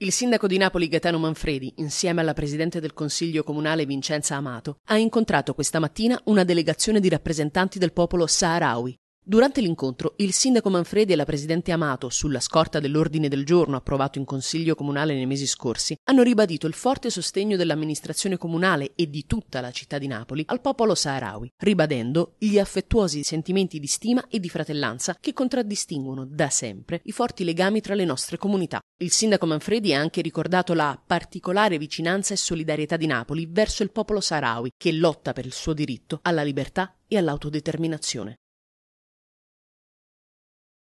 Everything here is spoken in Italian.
Il sindaco di Napoli Gaetano Manfredi, insieme alla presidente del Consiglio comunale Vincenza Amato, ha incontrato questa mattina una delegazione di rappresentanti del popolo saharawi Durante l'incontro, il sindaco Manfredi e la presidente Amato, sulla scorta dell'ordine del giorno approvato in consiglio comunale nei mesi scorsi, hanno ribadito il forte sostegno dell'amministrazione comunale e di tutta la città di Napoli al popolo saharawi, ribadendo gli affettuosi sentimenti di stima e di fratellanza che contraddistinguono da sempre i forti legami tra le nostre comunità. Il sindaco Manfredi ha anche ricordato la particolare vicinanza e solidarietà di Napoli verso il popolo saharawi che lotta per il suo diritto alla libertà e all'autodeterminazione.